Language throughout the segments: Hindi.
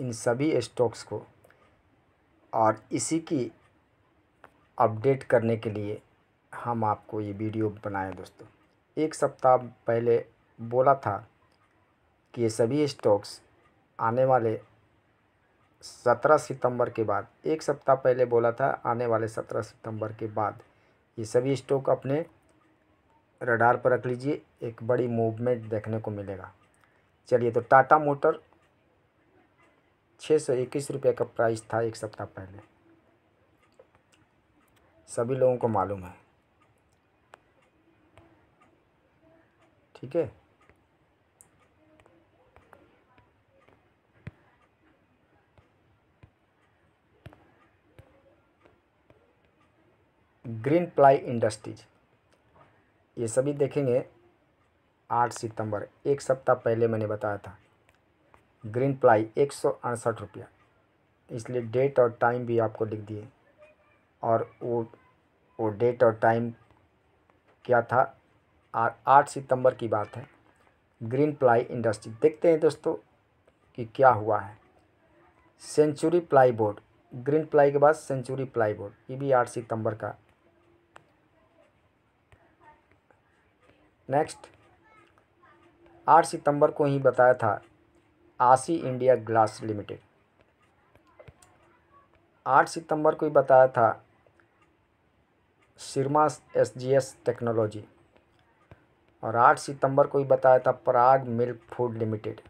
इन सभी स्टॉक्स को और इसी की अपडेट करने के लिए हम आपको ये वीडियो बनाए दोस्तों एक सप्ताह पहले बोला था कि ये सभी स्टॉक्स आने वाले सत्रह सितंबर के बाद एक सप्ताह पहले बोला था आने वाले सत्रह सितंबर के बाद ये सभी स्टॉक अपने रडार पर रख लीजिए एक बड़ी मूवमेंट देखने को मिलेगा चलिए तो टाटा मोटर छः सौ इक्कीस रुपये का प्राइस था एक सप्ताह पहले सभी लोगों को मालूम है ठीक है ग्रीन प्लाई इंडस्ट्रीज ये सभी देखेंगे आठ सितंबर एक सप्ताह पहले मैंने बताया था ग्रीन प्लाई एक सौ अड़सठ रुपया इसलिए डेट और टाइम भी आपको लिख दिए और वो वो डेट और टाइम क्या था आठ सितंबर की बात है ग्रीन प्लाई इंडस्ट्री देखते हैं दोस्तों कि क्या हुआ है Century Ply board Green Ply के बाद सेंचुरी प्लाई बोर्ड ये भी आठ सितंबर का नेक्स्ट आठ सितंबर को ही बताया था आसी इंडिया ग्लास लिमिटेड आठ सितंबर को ही बताया था Syrma S G S Technology और आठ सितंबर को ही बताया था पराग मिल्क फूड लिमिटेड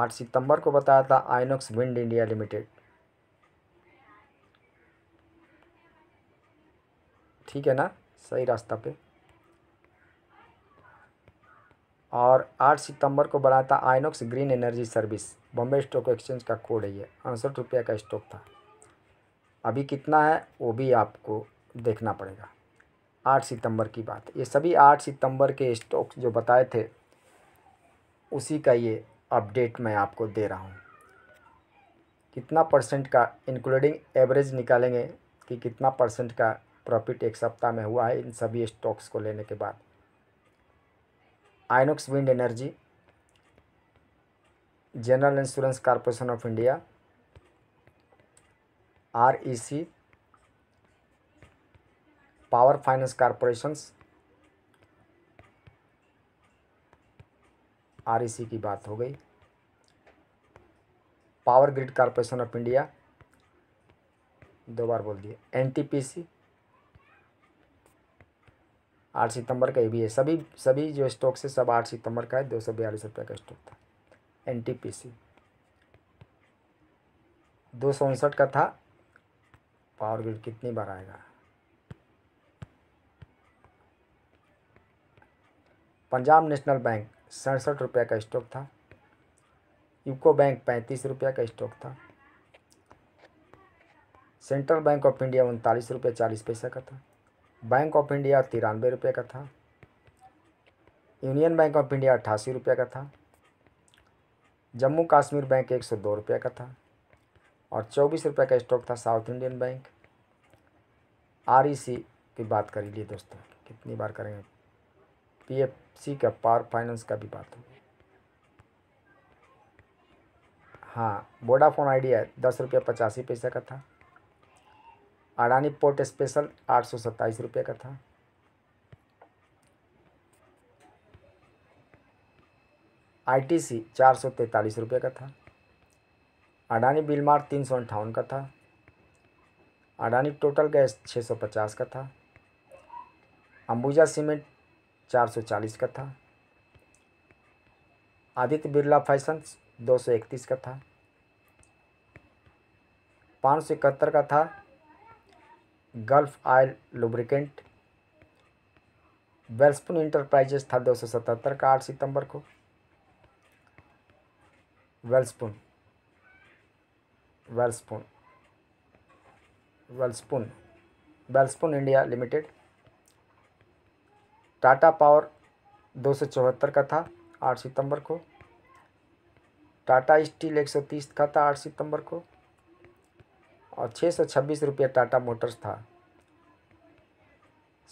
आठ सितंबर को बताया था आइनोक्स विंड इंडिया लिमिटेड ठीक है ना सही रास्ता पे और आठ सितंबर को बना था Inox Green Energy Service Bombay Stock Exchange का कोड है ये अड़सठ रुपये का स्टॉक था अभी कितना है वो भी आपको देखना पड़ेगा आठ सितंबर की बात ये सभी आठ सितंबर के स्टॉक जो बताए थे उसी का ये अपडेट मैं आपको दे रहा हूँ कितना परसेंट का इंक्लूडिंग एवरेज निकालेंगे कि कितना परसेंट का प्रॉफिट एक सप्ताह में हुआ है इन सभी स्टॉक्स को लेने के बाद Inox Wind Energy General Insurance Corporation of India R E C Power Finance Corporations R E C की बात हो गई Power Grid Corporation of India दो बार बोल दिए एन टी पी सी आठ सितंबर का ये भी है सभी सभी जो स्टॉक से सब आठ सितंबर का है दो सौ बयालीस रुपये का स्टॉक था एन टी पी सी दो सौ उनसठ का था पावर ग्रिड कितनी बार आएगा पंजाब नेशनल बैंक सड़सठ रुपये का स्टॉक था यूको बैंक पैंतीस रुपये का स्टॉक था सेंट्रल बैंक ऑफ इंडिया उनतालीस रुपये चालीस पैसा का था बैंक ऑफ इंडिया तिरानवे रुपये का था यूनियन बैंक ऑफ इंडिया अट्ठासी रुपये का था जम्मू कश्मीर बैंक एक सौ दो रुपये का था और चौबीस रुपये का स्टॉक था साउथ इंडियन बैंक आर की बात कर ली दोस्तों कितनी बार करेंगे पीएफसी का पावर फाइनेंस का भी बात होगी हाँ वोडाफोन आइडिया दस रुपये पचासी पैसा का था अडानी पोर्ट स्पेशल आठ सौ सत्ताईस रुपये का था आईटीसी चार सौ तैंतालीस रुपये का था अडानी बिलमार तीन सौ अंठावन का था अडानी टोटल गैस छः सौ पचास का था अंबुजा सीमेंट चार सौ चालीस का था आदित्य बिरला फैशन दो सौ इकतीस का था पाँच सौ इकहत्तर का था Gulf Oil lubricant Welspun Enterprises था दो सौ सतहत्तर का आठ सितंबर को Welspun Welspun Welspun Welspun India Limited Tata Power दो सौ चौहत्तर का था आठ सितंबर को टाटा स्टील एक सौ तीस का था आठ सितंबर को और छः सौ छब्बीस रुपया टाटा मोटर्स था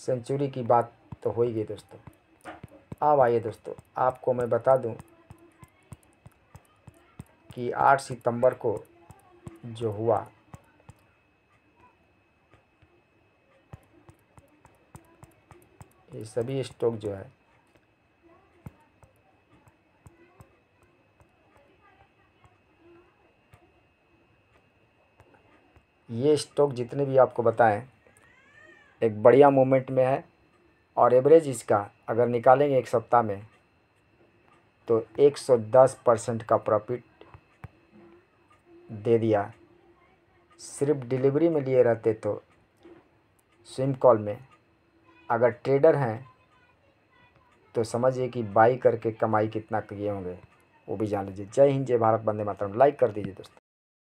सेंचुरी की बात तो हो ही गई दोस्तों अब आइए दोस्तों आपको मैं बता दूं कि 8 सितंबर को जो हुआ ये सभी स्टॉक जो है ये स्टॉक जितने भी आपको बताएं एक बढ़िया मोमेंट में है और एवरेज इसका अगर निकालेंगे एक सप्ताह में तो 110 परसेंट का प्रॉफिट दे दिया सिर्फ डिलीवरी में लिए रहते तो स्विम कॉल में अगर ट्रेडर हैं तो समझिए कि बाई करके कमाई कितना किए होंगे वो भी जान लीजिए जय हिंद जय भारत बंदे मातरम लाइक कर दीजिए दोस्तों